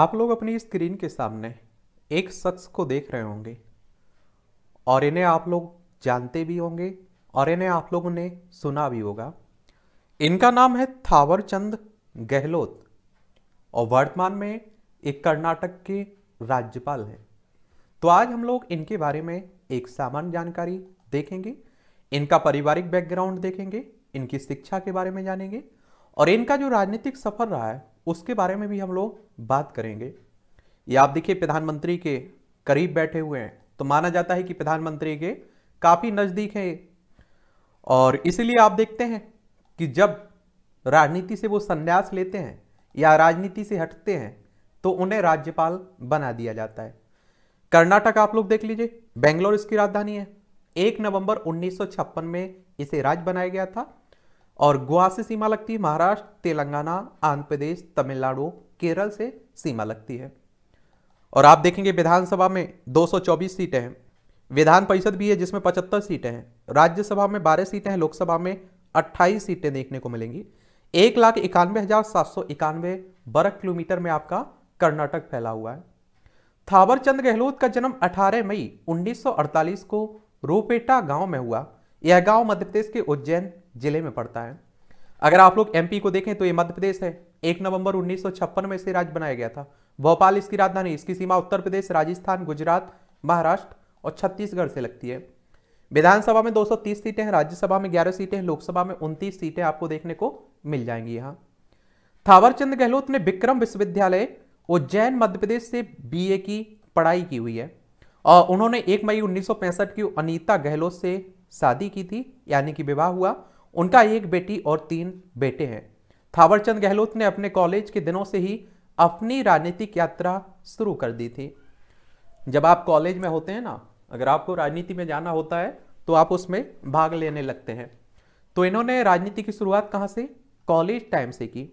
आप लोग अपनी स्क्रीन के सामने एक शख्स को देख रहे होंगे और इन्हें आप लोग जानते भी होंगे और इन्हें आप लोगों ने सुना भी होगा इनका नाम है थावरचंद गहलोत और वर्तमान में एक कर्नाटक के राज्यपाल हैं तो आज हम लोग इनके बारे में एक सामान्य जानकारी देखेंगे इनका पारिवारिक बैकग्राउंड देखेंगे इनकी शिक्षा के बारे में जानेंगे और इनका जो राजनीतिक सफर रहा है उसके बारे में भी हम लोग बात करेंगे ये आप देखिए प्रधानमंत्री के करीब बैठे हुए हैं तो माना जाता है कि प्रधानमंत्री के काफ़ी नज़दीक हैं और इसलिए आप देखते हैं कि जब राजनीति से वो संन्यास लेते हैं या राजनीति से हटते हैं तो उन्हें राज्यपाल बना दिया जाता है कर्नाटक आप लोग देख लीजिए बेंगलोर इसकी राजधानी है एक नवंबर 1956 में इसे राज्य बनाया गया था और गोवा से सीमा लगती है महाराष्ट्र तेलंगाना आंध्र प्रदेश तमिलनाडु केरल से सीमा लगती है और आप देखेंगे विधानसभा में 224 सीटें हैं विधान परिषद भी है जिसमें 75 सीटें हैं राज्यसभा में 12 सीटें हैं लोकसभा में 28 सीटें देखने को मिलेंगी एक लाख इक्यानवे हजार सात सौ इक्यानवे वर्ग किलोमीटर में आपका कर्नाटक फैला हुआ है थावरचंद गहलोत का जन्म 18 मई 1948 को रोपेटा गांव में हुआ यह गांव मध्य प्रदेश के उज्जैन जिले में पड़ता है अगर आप लोग एमपी को देखें तो ये मध्य प्रदेश है एक नवंबर उन्नीस में इसे राज्य बनाया गया था भोपाल इसकी राजधानी इसकी सीमा उत्तर प्रदेश राजस्थान गुजरात महाराष्ट्र और छत्तीसगढ़ से लगती है विधानसभा में 230 सीटें हैं राज्यसभा में 11 सीटें हैं लोकसभा में 29 सीटें आपको देखने को मिल जाएंगी यहाँ थावरचंद गहलोत ने विक्रम विश्वविद्यालय उज्जैन मध्य प्रदेश से बीए की पढ़ाई की हुई है और उन्होंने 1 मई 1965 की अनीता गहलोत से शादी की थी यानी कि विवाह हुआ उनका एक बेटी और तीन बेटे हैं थावरचंद गहलोत ने अपने कॉलेज के दिनों से ही अपनी राजनीतिक यात्रा शुरू कर दी थी जब आप कॉलेज में होते हैं ना अगर आपको राजनीति में जाना होता है तो आप उसमें भाग लेने लगते हैं तो इन्होंने राजनीति की शुरुआत कहाँ से कॉलेज टाइम से की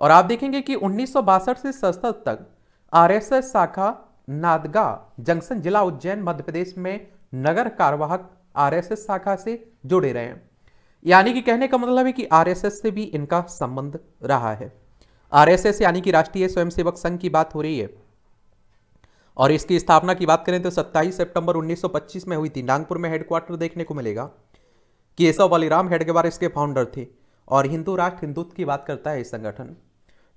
और आप देखेंगे कि उन्नीस से सत्तर तक आरएसएस शाखा नादगा जंक्शन जिला उज्जैन मध्य प्रदेश में नगर कार्यवाहक आरएसएस शाखा से जुड़े रहे हैं यानी कि कहने का मतलब है कि आरएसएस से भी इनका संबंध रहा है आरएसएस यानी कि राष्ट्रीय स्वयंसेवक संघ की बात हो रही है और इसकी स्थापना की बात करें तो 27 सितंबर 1925 में हुई थी नागपुर में हेडक्वार्टर देखने को मिलेगा केशव बलिराम हेडगेवार इसके फाउंडर थे और हिंदू राष्ट्र हिंदुत्व की बात करता है इस संगठन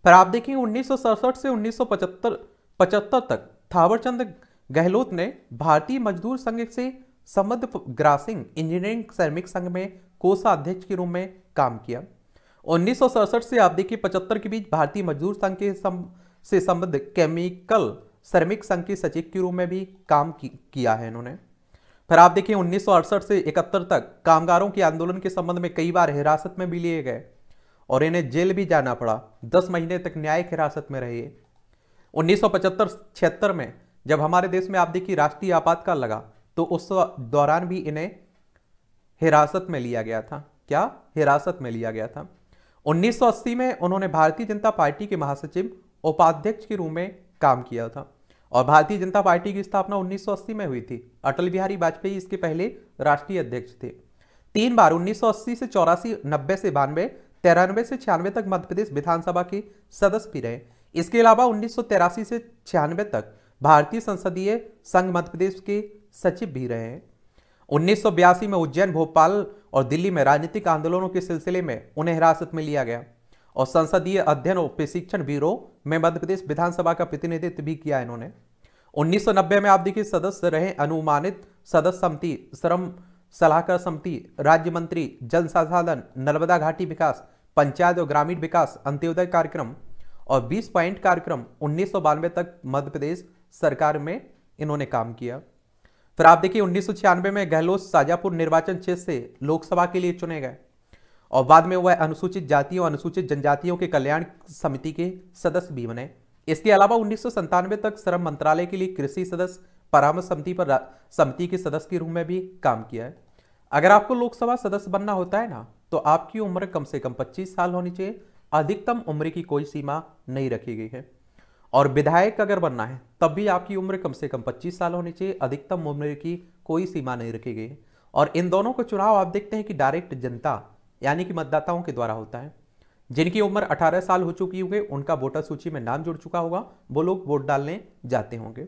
फिर आप देखिए उन्नीस से उन्नीस सौ तक थावरचंद गहलोत ने भारतीय मजदूर संघ से संबद्ध ग्रासिंग इंजीनियरिंग श्रमिक संघ में कोषाध्यक्ष के रूप में काम किया उन्नीस से आप देखिए पचहत्तर के बीच भारतीय मजदूर संघ के सम, से संबद्ध केमिकल श्रमिक संघ के सचिव के रूप में भी काम कि, किया है इन्होंने फिर आप देखिए उन्नीस से इकहत्तर तक कामगारों के आंदोलन के संबंध में कई बार हिरासत में भी लिए गए और इन्हें जेल भी जाना पड़ा दस महीने तक न्यायिक हिरासत में रहे उन्नीस सौ में जब हमारे देश में आप देखिए राष्ट्रीय आपातकाल लगा तो उस दौरान भी इन्हें हिरासत में लिया गया था क्या हिरासत में लिया गया था 1980 में उन्होंने भारतीय जनता पार्टी के महासचिव उपाध्यक्ष के रूप में काम किया था और भारतीय जनता पार्टी की स्थापना 1980 में हुई थी अटल बिहारी वाजपेयी इसके पहले राष्ट्रीय अध्यक्ष थे तीन बार 1980 से चौरासी नब्बे से बानवे तिरानवे से छियानवे तक मध्य प्रदेश विधानसभा के सदस्य भी रहे इसके अलावा उन्नीस से छियानवे तक भारतीय संसदीय संघ मध्य प्रदेश के सचिव भी रहे हैं उन्नीस में उज्जैन भोपाल और दिल्ली में राजनीतिक आंदोलनों के सिलसिले में उन्हें हिरासत में लिया गया और संसदीय अध्ययन और प्रशिक्षण ब्यूरो में मध्य प्रदेश विधानसभा का प्रतिनिधित्व भी किया इन्होंने 1990 में आप देखिए सदस्य रहे अनुमानित सदस्य समिति श्रम सलाहकार समिति राज्य मंत्री जल संसाधन नर्मदा घाटी विकास पंचायत और ग्रामीण विकास अंत्योदय कार्यक्रम और 20 पॉइंट कार्यक्रम उन्नीस तक मध्य प्रदेश सरकार में इन्होंने काम किया फिर आप देखिए उन्नीस में गहलोत साजापुर निर्वाचन क्षेत्र से लोकसभा के लिए चुने गए और बाद में वह अनुसूचित जातियों अनुसूचित जनजातियों के कल्याण समिति के सदस्य भी बने इसके अलावा उन्नीस तक श्रम मंत्रालय के लिए कृषि सदस्य परामर्श समिति पर समिति के सदस्य के रूप में भी काम किया है अगर आपको लोकसभा सदस्य बनना होता है ना तो आपकी उम्र कम से कम 25 साल होनी चाहिए अधिकतम उम्र की कोई सीमा नहीं रखी गई है और विधायक अगर बनना है तब भी आपकी उम्र कम से कम 25 साल होनी चाहिए अधिकतम उम्र की कोई सीमा नहीं रखी गई और इन दोनों का चुनाव आप देखते हैं कि डायरेक्ट जनता यानी कि मतदाताओं के द्वारा होता है जिनकी उम्र 18 साल हो चुकी होंगे उनका वोटर सूची में नाम जुड़ चुका होगा वो लोग वोट डालने जाते होंगे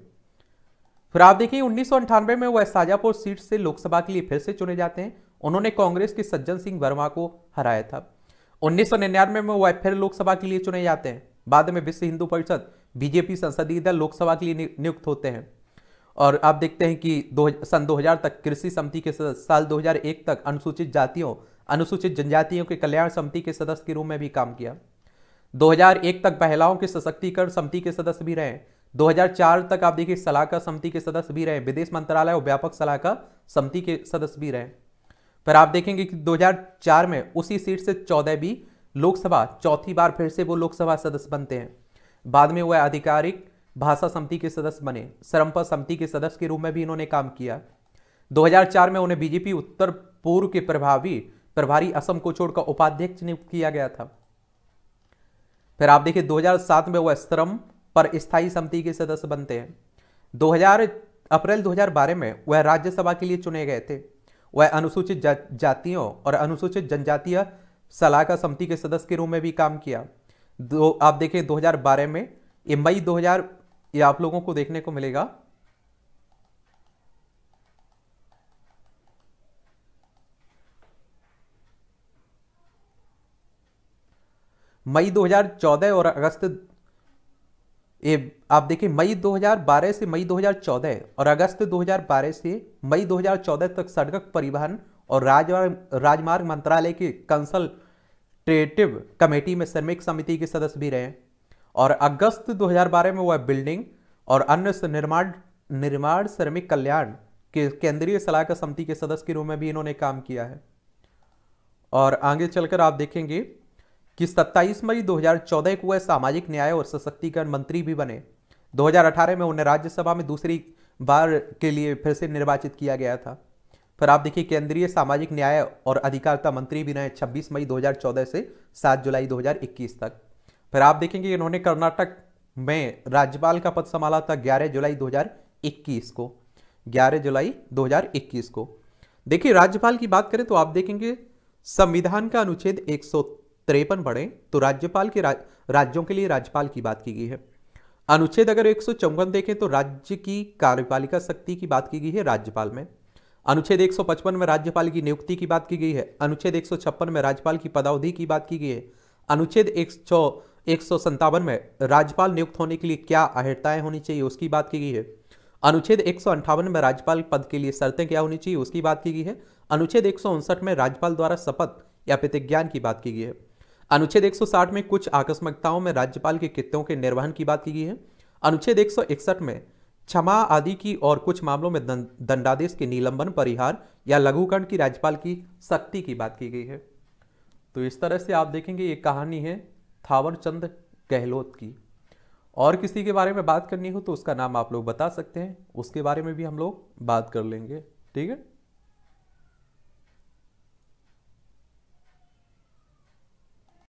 फिर आप देखिए उन्नीस में वह साजापुर सीट से लोकसभा के लिए फिर से चुने जाते हैं उन्होंने कांग्रेस के सज्जन सिंह वर्मा को हराया था उन्नीस में वह फिर लोकसभा के लिए चुने जाते हैं बाद में विश्व हिंदू परिषद बीजेपी संसदीय दल लोकसभा के लिए नियुक्त होते हैं और आप देखते हैं कि दो सन 2000 तक कृषि समिति के साल 2001 तक अनुसूचित जातियों अनुसूचित जनजातियों के कल्याण समिति के सदस्य के रूप में भी काम किया 2001 तक महिलाओं के सशक्तिकरण समिति के सदस्य भी रहे 2004 तक आप देखिए सलाहकार समिति के सदस्य भी रहे विदेश मंत्रालय और व्यापक सलाहकार समिति के सदस्य भी रहे पर आप देखेंगे कि 2004 में उसी सीट से चौदह भी लोकसभा चौथी बार फिर से वो लोकसभा सदस्य बनते हैं बाद में वह आधिकारिक भाषा समिति के सदस्य बने सरमपा समिति के सदस्य के रूप में भी इन्होंने काम किया 2004 में उन्हें बीजेपी उत्तर पूर्व के प्रभावी प्रभारी असम को छोड़कर उपाध्यक्ष नियुक्त किया गया था फिर आप देखिए 2007 में वह श्रम पर स्थायी समिति के सदस्य बनते हैं 2000 अप्रैल 2012 में वह राज्यसभा के लिए चुने गए थे वह अनुसूचित जा, जातियों और अनुसूचित जनजातीय सलाहकार समिति के सदस्य के रूप में भी काम किया दो आप देखें 2012 में एम आई दो ये आप लोगों को देखने को मिलेगा मई 2014 और अगस्त ये आप देखिए मई 2012 से मई 2014 और अगस्त 2012 से मई 2014 तक सड़क परिवहन और राजमार्ग मंत्रालय के कंसल्ट ट्रिएटिव कमेटी में श्रमिक समिति के सदस्य भी रहे और अगस्त 2012 में वह बिल्डिंग और अन्य निर्माण निर्माण श्रमिक कल्याण के केंद्रीय सलाहकार समिति के सदस्य के रूप में भी इन्होंने काम किया है और आगे चलकर आप देखेंगे कि 27 मई 2014 को वह सामाजिक न्याय और सशक्तिकरण मंत्री भी बने 2018 में उन्हें राज्यसभा में दूसरी बार के लिए फिर से निर्वाचित किया गया था फिर आप देखिए केंद्रीय सामाजिक न्याय और अधिकारिता मंत्री भी रहे 26 मई 2014 से 7 जुलाई 2021 तक फिर आप देखेंगे इन्होंने कर्नाटक में राज्यपाल का पद संभाला था 11 जुलाई 2021 को 11 जुलाई 2021 को देखिए राज्यपाल की बात करें तो आप देखेंगे संविधान का अनुच्छेद एक सौ त्रेपन बढ़े तो राज्यपाल के राज, राज्यों के लिए राज्यपाल की बात की गई है अनुच्छेद अगर एक देखें तो राज्य की कार्यपालिका शक्ति की बात की गई है राज्यपाल में अनुच्छेद 155 में राज्यपाल की नियुक्ति की बात की गई है अनुच्छेद 156 में राज्यपाल की पदावधि की बात की गई है अनुच्छेद एक सौ में राज्यपाल नियुक्त होने के लिए क्या अहिताएं होनी चाहिए उसकी बात की गई है अनुच्छेद एक में राज्यपाल पद के लिए शर्तें क्या होनी चाहिए उसकी बात की गई है अनुच्छेद एक में राज्यपाल द्वारा शपथ या प्रतिज्ञान की बात की गई है अनुच्छेद 160 में कुछ आकस्मिकताओं में राज्यपाल के कृत्यों के निर्वहन की बात की गई है अनुच्छेद 161 में क्षमा आदि की और कुछ मामलों में दंडादेश के निलंबन परिहार या लघुकंड की राज्यपाल की शक्ति की बात की गई है तो इस तरह से आप देखेंगे ये कहानी है थावरचंद गहलोत की और किसी के बारे में बात करनी हो तो उसका नाम आप लोग बता सकते हैं उसके बारे में भी हम लोग बात कर लेंगे ठीक है